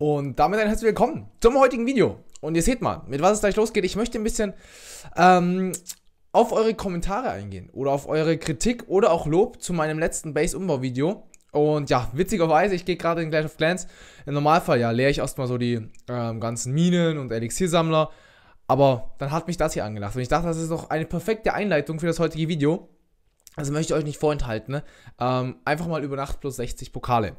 Und damit ein herzlich willkommen zum heutigen Video. Und ihr seht mal, mit was es gleich losgeht. Ich möchte ein bisschen ähm, auf eure Kommentare eingehen oder auf eure Kritik oder auch Lob zu meinem letzten Base-Umbau-Video. Und ja, witzigerweise, ich gehe gerade in Clash of Clans. Im Normalfall ja leere ich erstmal so die ähm, ganzen Minen und Elixiersammler. Aber dann hat mich das hier angelacht. Und ich dachte, das ist doch eine perfekte Einleitung für das heutige Video. Also möchte ich euch nicht vorenthalten. Ne? Ähm, einfach mal über Nacht plus 60 Pokale.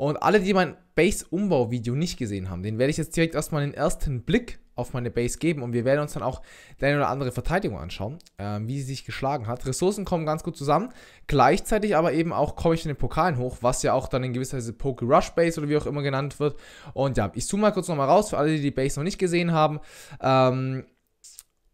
Und alle, die mein Base-Umbau-Video nicht gesehen haben, den werde ich jetzt direkt erstmal den ersten Blick auf meine Base geben und wir werden uns dann auch deine oder andere Verteidigung anschauen, äh, wie sie sich geschlagen hat. Ressourcen kommen ganz gut zusammen, gleichzeitig aber eben auch komme ich in den Pokalen hoch, was ja auch dann in gewisser Weise Poke Rush Base oder wie auch immer genannt wird. Und ja, ich zoome mal kurz nochmal raus, für alle, die die Base noch nicht gesehen haben. Ähm,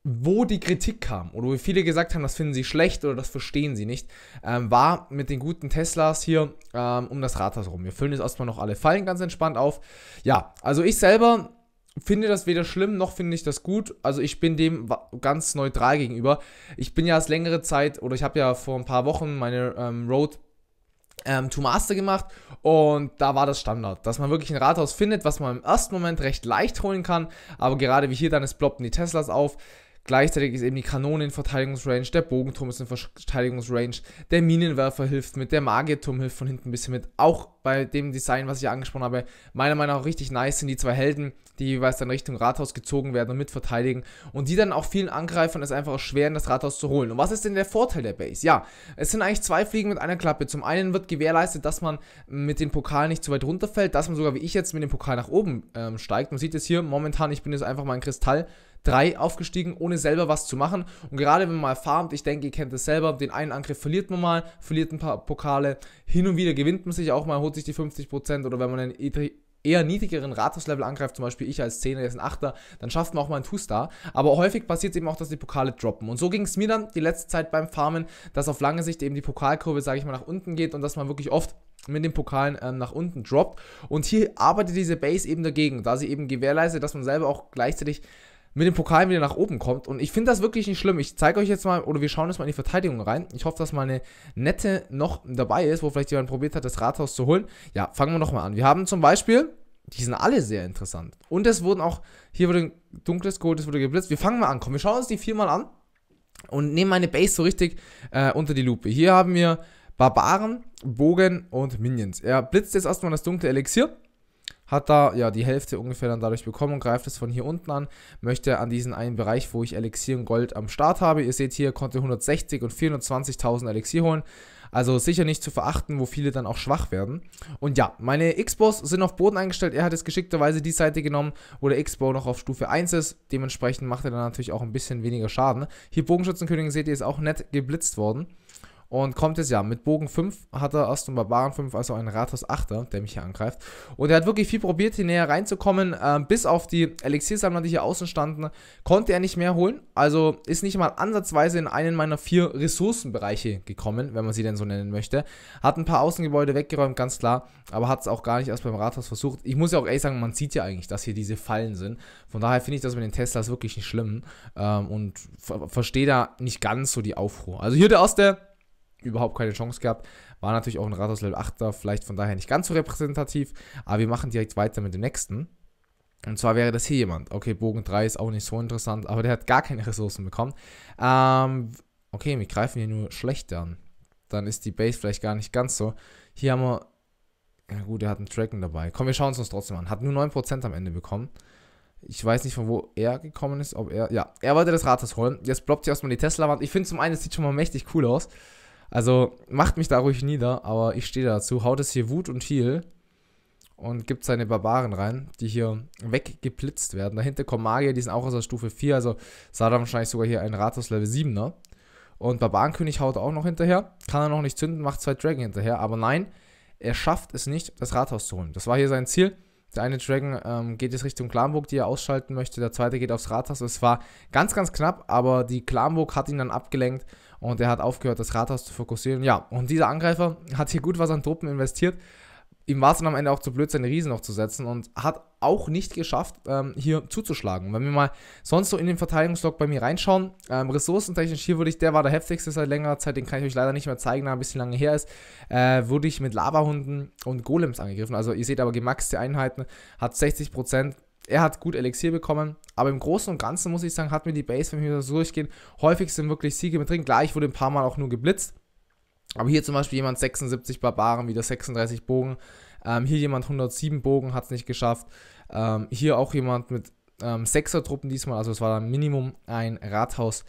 wo die Kritik kam oder wie viele gesagt haben, das finden sie schlecht oder das verstehen sie nicht, ähm, war mit den guten Teslas hier ähm, um das Rathaus rum. Wir füllen jetzt erstmal noch alle Fallen ganz entspannt auf. Ja, also ich selber finde das weder schlimm noch finde ich das gut. Also ich bin dem ganz neutral gegenüber. Ich bin ja als längere Zeit oder ich habe ja vor ein paar Wochen meine ähm, Road ähm, to Master gemacht und da war das Standard, dass man wirklich ein Rathaus findet, was man im ersten Moment recht leicht holen kann, aber gerade wie hier dann es ploppten die Teslas auf. Gleichzeitig ist eben die Kanone in Verteidigungsrange, der Bogenturm ist in Verteidigungsrange, der Minenwerfer hilft mit, der Magierturm hilft von hinten ein bisschen mit. Auch bei dem Design, was ich angesprochen habe, meiner Meinung nach richtig nice sind die zwei Helden, die jeweils dann Richtung Rathaus gezogen werden und mitverteidigen und die dann auch vielen Angreifern es einfach erschweren, das Rathaus zu holen. Und was ist denn der Vorteil der Base? Ja, es sind eigentlich zwei Fliegen mit einer Klappe. Zum einen wird gewährleistet, dass man mit dem Pokal nicht zu weit runterfällt, dass man sogar wie ich jetzt mit dem Pokal nach oben ähm, steigt. Man sieht es hier momentan, ich bin jetzt einfach mal ein Kristall 3 aufgestiegen, ohne selber was zu machen. Und gerade wenn man mal farmt, ich denke, ihr kennt es selber, den einen Angriff verliert man mal, verliert ein paar Pokale, hin und wieder gewinnt man sich auch mal, holt sich die 50% oder wenn man einen eher niedrigeren Rathauslevel angreift, zum Beispiel ich als 10er, jetzt ein 8er, dann schafft man auch mal einen 2-Star. Aber häufig passiert es eben auch, dass die Pokale droppen. Und so ging es mir dann die letzte Zeit beim Farmen, dass auf lange Sicht eben die Pokalkurve, sage ich mal, nach unten geht und dass man wirklich oft mit den Pokalen ähm, nach unten droppt. Und hier arbeitet diese Base eben dagegen, da sie eben gewährleistet, dass man selber auch gleichzeitig mit dem Pokal wieder nach oben kommt. Und ich finde das wirklich nicht schlimm. Ich zeige euch jetzt mal, oder wir schauen jetzt mal in die Verteidigung rein. Ich hoffe, dass mal eine nette noch dabei ist, wo vielleicht jemand probiert hat, das Rathaus zu holen. Ja, fangen wir nochmal an. Wir haben zum Beispiel, die sind alle sehr interessant. Und es wurden auch, hier wurde ein dunkles geholt, es wurde geblitzt. Wir fangen mal an. Komm, wir schauen uns die viermal an und nehmen meine Base so richtig äh, unter die Lupe. Hier haben wir Barbaren, Bogen und Minions. Er blitzt jetzt erstmal das dunkle Elixier hat da ja die Hälfte ungefähr dann dadurch bekommen und greift es von hier unten an, möchte an diesen einen Bereich, wo ich Elixier und Gold am Start habe. Ihr seht hier, konnte 160 und 420.000 Elixier holen. Also sicher nicht zu verachten, wo viele dann auch schwach werden. Und ja, meine X-Bows sind auf Boden eingestellt. Er hat es geschickterweise die Seite genommen, wo der X-Bow noch auf Stufe 1 ist. Dementsprechend macht er dann natürlich auch ein bisschen weniger Schaden. Hier Bogenschützenkönigin seht ihr, ist auch nett geblitzt worden und kommt jetzt ja mit Bogen 5 hat er erst und Barbaren 5, also einen Rathaus 8er, der mich hier angreift. Und er hat wirklich viel probiert, hier näher reinzukommen, äh, bis auf die Elixiersammler, die hier außen standen, konnte er nicht mehr holen. Also ist nicht mal ansatzweise in einen meiner vier Ressourcenbereiche gekommen, wenn man sie denn so nennen möchte. Hat ein paar Außengebäude weggeräumt, ganz klar, aber hat es auch gar nicht erst beim Rathaus versucht. Ich muss ja auch ehrlich sagen, man sieht ja eigentlich, dass hier diese Fallen sind. Von daher finde ich das mit den Teslas wirklich nicht schlimm ähm, und ver verstehe da nicht ganz so die Aufruhr. Also hier der erste überhaupt keine Chance gehabt. War natürlich auch ein Rathaus Level 8er, vielleicht von daher nicht ganz so repräsentativ, aber wir machen direkt weiter mit dem nächsten. Und zwar wäre das hier jemand. Okay, Bogen 3 ist auch nicht so interessant, aber der hat gar keine Ressourcen bekommen. Ähm, okay, wir greifen hier nur schlecht an. Dann ist die Base vielleicht gar nicht ganz so. Hier haben wir. Ja gut, er hat einen Dragon dabei. Komm, wir schauen es uns trotzdem an. Hat nur 9% am Ende bekommen. Ich weiß nicht, von wo er gekommen ist, ob er. Ja, er wollte das Rathaus holen. Jetzt ploppt hier erstmal die Tesla-Wand. Ich finde zum einen, es sieht schon mal mächtig cool aus. Also macht mich da ruhig nieder, aber ich stehe dazu. Haut es hier Wut und Heal und gibt seine Barbaren rein, die hier weggeblitzt werden. Dahinter kommen Magier, die sind auch aus der Stufe 4, also Sadam wahrscheinlich sogar hier ein Rathaus Level 7er. Und Barbarenkönig haut auch noch hinterher. Kann er noch nicht zünden, macht zwei Dragon hinterher. Aber nein, er schafft es nicht, das Rathaus zu holen. Das war hier sein Ziel. Der eine Dragon ähm, geht jetzt Richtung Klamburg, die er ausschalten möchte. Der zweite geht aufs Rathaus. Es war ganz, ganz knapp, aber die Klamburg hat ihn dann abgelenkt und er hat aufgehört, das Rathaus zu fokussieren. Ja, und dieser Angreifer hat hier gut was an Truppen investiert. Ihm war es dann am Ende auch zu blöd, seine Riesen noch zu setzen und hat auch nicht geschafft, ähm, hier zuzuschlagen. Wenn wir mal sonst so in den Verteidigungslog bei mir reinschauen, ähm, ressourcentechnisch hier würde ich, der war der heftigste seit längerer Zeit, den kann ich euch leider nicht mehr zeigen, da ein bisschen lange her ist, äh, wurde ich mit Lavahunden und Golems angegriffen. Also ihr seht aber gemaxte Einheiten, hat 60% er hat gut Elixier bekommen, aber im Großen und Ganzen muss ich sagen, hat mir die Base, wenn wir so durchgehen, häufig sind wirklich Siege mit drin. Gleich wurde ein paar Mal auch nur geblitzt. Aber hier zum Beispiel jemand 76 Barbaren, wieder 36 Bogen. Ähm, hier jemand 107 Bogen, hat es nicht geschafft. Ähm, hier auch jemand mit ähm, 6er Truppen diesmal, also es war dann Minimum ein Rathaus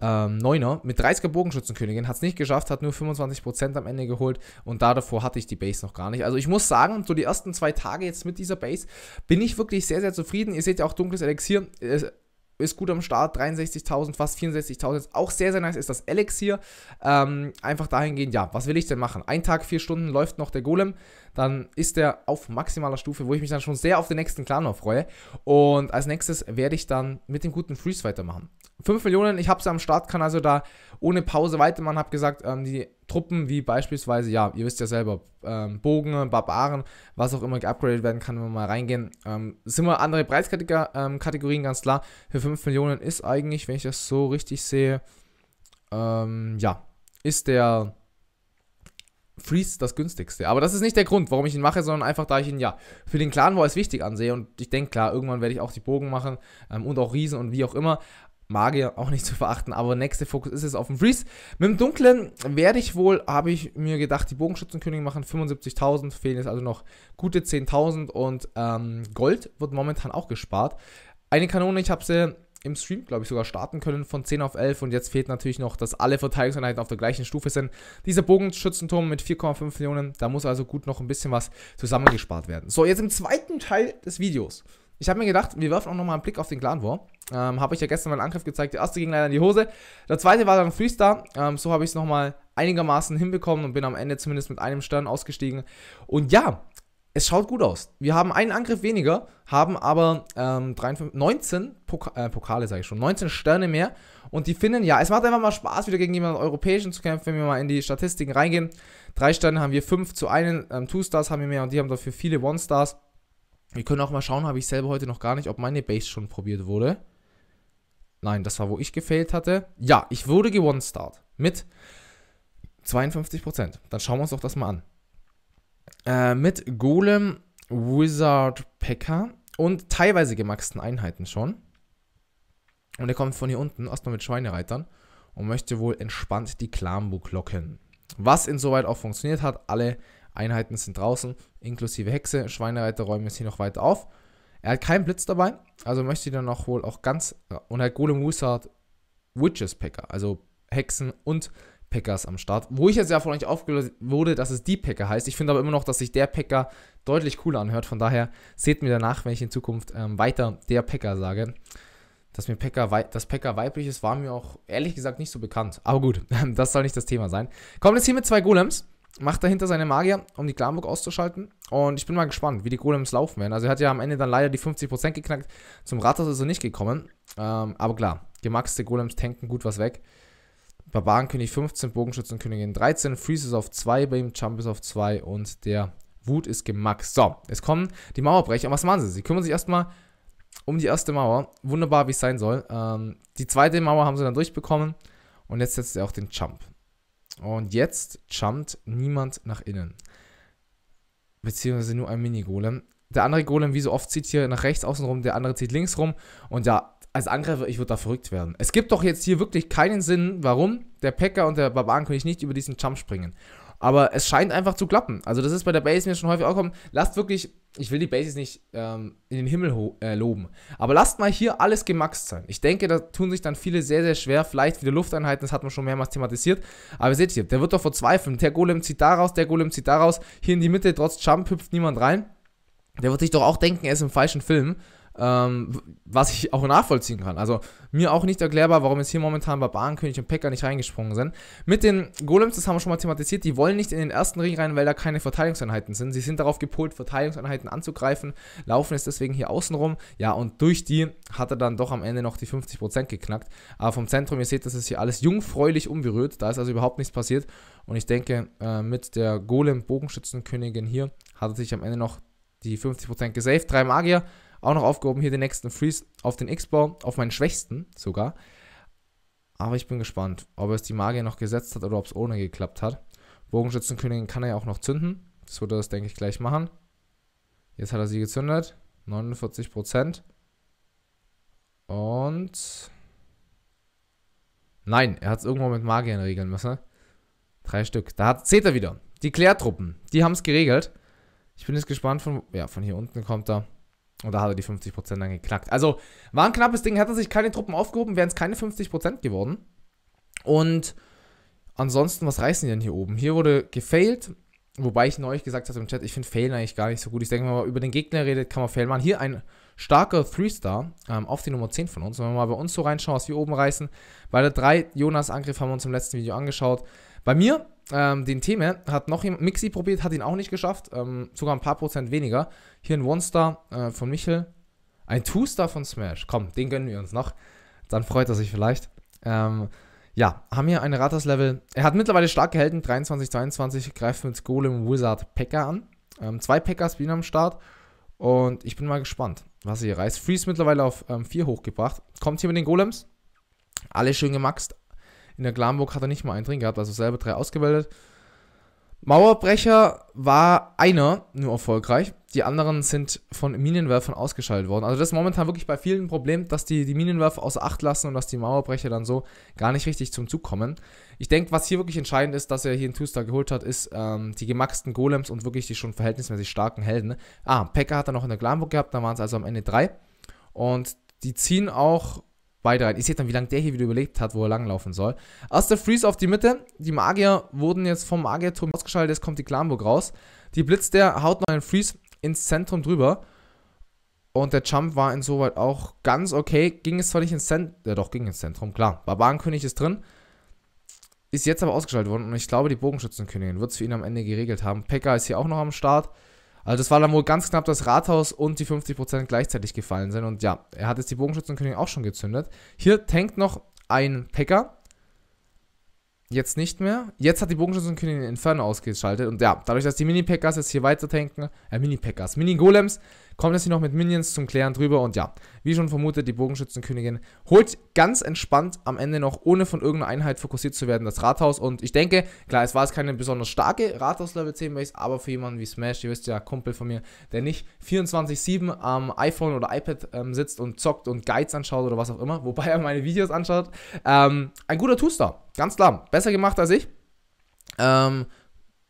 ähm, mit 30er Bogenschützenkönigin, hat es nicht geschafft, hat nur 25% am Ende geholt und da davor hatte ich die Base noch gar nicht. Also ich muss sagen, so die ersten zwei Tage jetzt mit dieser Base bin ich wirklich sehr, sehr zufrieden. Ihr seht ja auch dunkles Elixier. Ist, ist gut am Start, 63.000, fast 64.000. Auch sehr, sehr nice ist das Elixier. Ähm, einfach dahingehend, ja, was will ich denn machen? Ein Tag, vier Stunden läuft noch der Golem. Dann ist der auf maximaler Stufe, wo ich mich dann schon sehr auf den nächsten Clan freue. Und als nächstes werde ich dann mit dem guten Freeze weitermachen. 5 Millionen, ich habe es am Start, kann also da ohne Pause weitermachen. Habe gesagt, ähm, die Truppen wie beispielsweise, ja, ihr wisst ja selber, ähm, Bogen, Barbaren, was auch immer geupgradet werden kann, wenn wir mal reingehen. Ähm, sind wir andere Preiskategorien, ähm, ganz klar. Für 5 Millionen ist eigentlich, wenn ich das so richtig sehe, ähm, ja, ist der Freeze das günstigste. Aber das ist nicht der Grund, warum ich ihn mache, sondern einfach, da ich ihn ja für den Clan War es wichtig ansehe. Und ich denke, klar, irgendwann werde ich auch die Bogen machen ähm, und auch Riesen und wie auch immer. Magier auch nicht zu verachten, aber nächste Fokus ist es auf dem Freeze. Mit dem Dunklen werde ich wohl, habe ich mir gedacht, die Bogenschützenkönigin machen 75.000, fehlen jetzt also noch gute 10.000 und ähm, Gold wird momentan auch gespart. Eine Kanone, ich habe sie im Stream, glaube ich, sogar starten können von 10 auf 11 und jetzt fehlt natürlich noch, dass alle Verteidigungseinheiten auf der gleichen Stufe sind. Dieser Bogenschützenturm mit 4,5 Millionen, da muss also gut noch ein bisschen was zusammengespart werden. So, jetzt im zweiten Teil des Videos ich habe mir gedacht, wir werfen auch nochmal einen Blick auf den Clan War. Ähm, habe ich ja gestern meinen Angriff gezeigt. Der erste ging leider in die Hose. Der zweite war dann Freestar. Ähm, so habe ich es nochmal einigermaßen hinbekommen und bin am Ende zumindest mit einem Stern ausgestiegen. Und ja, es schaut gut aus. Wir haben einen Angriff weniger, haben aber ähm, 53, 19 Poka äh, Pokale, sage ich schon, 19 Sterne mehr. Und die finden, ja, es macht einfach mal Spaß, wieder gegen jemanden Europäischen zu kämpfen, wenn wir mal in die Statistiken reingehen. Drei Sterne haben wir, fünf zu einem, ähm, Two-Stars haben wir mehr und die haben dafür viele One-Stars. Wir können auch mal schauen, habe ich selber heute noch gar nicht, ob meine Base schon probiert wurde. Nein, das war, wo ich gefailt hatte. Ja, ich wurde gewonnen start mit 52%. Dann schauen wir uns doch das mal an. Äh, mit Golem, Wizard, Pekka und teilweise gemaxten Einheiten schon. Und er kommt von hier unten, erstmal mit Schweinereitern und möchte wohl entspannt die Klambu locken. Was insoweit auch funktioniert hat, alle Einheiten sind draußen, inklusive Hexe. Schweinereiter räumen es hier noch weiter auf. Er hat keinen Blitz dabei, also möchte ich dann auch wohl auch ganz. Und er hat Golem Wizard Witches Packer, also Hexen und Packers am Start. Wo ich jetzt ja von euch aufgelöst wurde, dass es die Packer heißt. Ich finde aber immer noch, dass sich der Packer deutlich cooler anhört. Von daher seht mir danach, wenn ich in Zukunft ähm, weiter der Packer sage. Dass mir Packer, das Packer weiblich ist, war mir auch ehrlich gesagt nicht so bekannt. Aber gut, das soll nicht das Thema sein. Kommt jetzt hier mit zwei Golems macht dahinter seine Magier, um die Klamburg auszuschalten. Und ich bin mal gespannt, wie die Golems laufen werden. Also er hat ja am Ende dann leider die 50% geknackt. Zum Rathaus ist er nicht gekommen. Ähm, aber klar, gemaxte Golems tanken gut was weg. Barbarenkönig 15, Bogenschützenkönigin 13, Freeze ist auf 2, bei ihm Jump ist auf 2 und der Wut ist gemaxt. So, es kommen die Mauerbrecher. Und was machen sie? Sie kümmern sich erstmal um die erste Mauer. Wunderbar, wie es sein soll. Ähm, die zweite Mauer haben sie dann durchbekommen. Und jetzt setzt er auch den Jump. Und jetzt jumpt niemand nach innen. Beziehungsweise nur ein Mini-Golem. Der andere Golem, wie so oft, zieht hier nach rechts außen rum, der andere zieht links rum. Und ja, als Angreifer, ich würde da verrückt werden. Es gibt doch jetzt hier wirklich keinen Sinn, warum der Packer und der Barbarenkönig nicht über diesen Jump springen. Aber es scheint einfach zu klappen. Also das ist bei der Base mir schon häufig auch gekommen. Lasst wirklich ich will die Bases nicht ähm, in den Himmel äh, loben. Aber lasst mal hier alles gemaxt sein. Ich denke, da tun sich dann viele sehr, sehr schwer. Vielleicht wieder Lufteinheiten, das hat man schon mehrmals thematisiert. Aber seht ihr, der wird doch verzweifeln. Der Golem zieht da raus, der Golem zieht da raus. Hier in die Mitte, trotz Jump hüpft niemand rein. Der wird sich doch auch denken, er ist im falschen Film. Ähm, was ich auch nachvollziehen kann. Also mir auch nicht erklärbar, warum jetzt hier momentan Barbarenkönig und Pekka nicht reingesprungen sind. Mit den Golems, das haben wir schon mal thematisiert, die wollen nicht in den ersten Ring rein, weil da keine Verteidigungseinheiten sind. Sie sind darauf gepolt, Verteidigungseinheiten anzugreifen, laufen es deswegen hier außenrum. Ja, und durch die hat er dann doch am Ende noch die 50% geknackt. Aber vom Zentrum, ihr seht, das ist hier alles jungfräulich unberührt. Da ist also überhaupt nichts passiert. Und ich denke, äh, mit der Golem-Bogenschützenkönigin hier hat er sich am Ende noch die 50% gesaved. Drei Magier, auch noch aufgehoben hier den nächsten Freeze auf den x bow auf meinen schwächsten sogar. Aber ich bin gespannt, ob es die Magier noch gesetzt hat oder ob es ohne geklappt hat. Bogenschützenkönigin kann er ja auch noch zünden. Das würde er das, denke ich, gleich machen. Jetzt hat er sie gezündet. 49%. Und... Nein, er hat es irgendwo mit Magiern regeln müssen. Drei Stück. Da hat, seht ihr wieder. Die Klärtruppen, die haben es geregelt. Ich bin jetzt gespannt von... Ja, von hier unten kommt er. Und da hat er die 50% dann geknackt. Also war ein knappes Ding, hätte sich keine Truppen aufgehoben, wären es keine 50% geworden. Und ansonsten, was reißen die denn hier oben? Hier wurde gefailt, wobei ich neulich gesagt habe im Chat, ich finde Fail eigentlich gar nicht so gut. Ich denke, wenn man über den Gegner redet, kann man Fail machen. Hier ein starker 3-Star ähm, auf die Nummer 10 von uns. Wenn wir mal bei uns so reinschauen, was wir oben reißen. Bei der 3 Jonas-Angriff haben wir uns im letzten Video angeschaut. Bei mir, ähm, den Theme, hat noch jemand, Mixi probiert, hat ihn auch nicht geschafft, ähm, sogar ein paar Prozent weniger. Hier ein One-Star äh, von Michel, ein Two-Star von Smash. Komm, den gönnen wir uns noch. Dann freut er sich vielleicht. Ähm, ja, haben hier ein rathaus level Er hat mittlerweile stark gehalten. 23, 22, greift mit Golem, Wizard, Packer an. Ähm, zwei Pekka spielen am Start. Und ich bin mal gespannt, was er hier reißt. Freeze mittlerweile auf 4 ähm, hochgebracht. Kommt hier mit den Golems. Alle schön gemaxt. In der Glamburg hat er nicht mal einen drin gehabt, also selber drei ausgebildet. Mauerbrecher war einer nur erfolgreich. Die anderen sind von Minenwerfern ausgeschaltet worden. Also das ist momentan wirklich bei vielen ein Problem, dass die, die Minenwerfer außer Acht lassen und dass die Mauerbrecher dann so gar nicht richtig zum Zug kommen. Ich denke, was hier wirklich entscheidend ist, dass er hier einen Two-Star geholt hat, ist ähm, die gemaxten Golems und wirklich die schon verhältnismäßig starken Helden. Ne? Ah, Pekka hat er noch in der Glamburg gehabt, da waren es also am Ende drei. Und die ziehen auch beide rein. Ich sehe dann, wie lange der hier wieder überlebt hat, wo er langlaufen soll. Aus der Freeze auf die Mitte. Die Magier wurden jetzt vom Magierturm ausgeschaltet. Jetzt kommt die Klamburg raus. Die Blitz, der haut noch einen Freeze ins Zentrum drüber. Und der Jump war insoweit auch ganz okay. Ging es zwar nicht ins Zentrum, ja doch, ging ins Zentrum, klar. Barbarenkönig ist drin. Ist jetzt aber ausgeschaltet worden und ich glaube, die Bogenschützenkönigin wird es für ihn am Ende geregelt haben. Pekka ist hier auch noch am Start. Also das war dann wohl ganz knapp, dass Rathaus und die 50% gleichzeitig gefallen sind. Und ja, er hat jetzt die Bogenschützenkönigin auch schon gezündet. Hier tankt noch ein Packer. Jetzt nicht mehr. Jetzt hat die Bogenschützenkönigin Inferno ausgeschaltet. Und ja, dadurch, dass die Mini-Packers jetzt hier weiter tanken, äh, Mini-Packers, Mini-Golems Kommt jetzt hier noch mit Minions zum Klären drüber und ja, wie schon vermutet, die Bogenschützenkönigin holt ganz entspannt am Ende noch, ohne von irgendeiner Einheit fokussiert zu werden, das Rathaus. Und ich denke, klar, es war jetzt keine besonders starke Rathaus-Level 10 Base, aber für jemanden wie Smash, ihr wisst ja, Kumpel von mir, der nicht 24-7 am iPhone oder iPad ähm, sitzt und zockt und Guides anschaut oder was auch immer, wobei er meine Videos anschaut, ähm, ein guter Two-Star, ganz klar. Besser gemacht als ich. Ähm,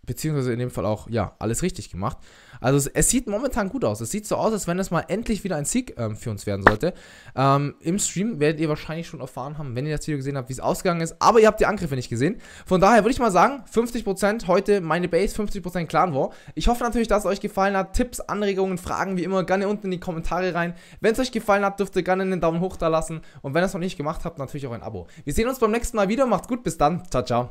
beziehungsweise in dem Fall auch, ja, alles richtig gemacht. Also es, es, sieht momentan gut aus. Es sieht so aus, als wenn es mal endlich wieder ein Sieg ähm, für uns werden sollte. Ähm, Im Stream werdet ihr wahrscheinlich schon erfahren haben, wenn ihr das Video gesehen habt, wie es ausgegangen ist. Aber ihr habt die Angriffe nicht gesehen. Von daher würde ich mal sagen, 50% heute meine Base, 50% Clan War. Ich hoffe natürlich, dass es euch gefallen hat. Tipps, Anregungen, Fragen, wie immer, gerne unten in die Kommentare rein. Wenn es euch gefallen hat, dürft ihr gerne einen Daumen hoch da lassen. Und wenn ihr es noch nicht gemacht habt, natürlich auch ein Abo. Wir sehen uns beim nächsten Mal wieder. Macht's gut, bis dann. Ciao, ciao.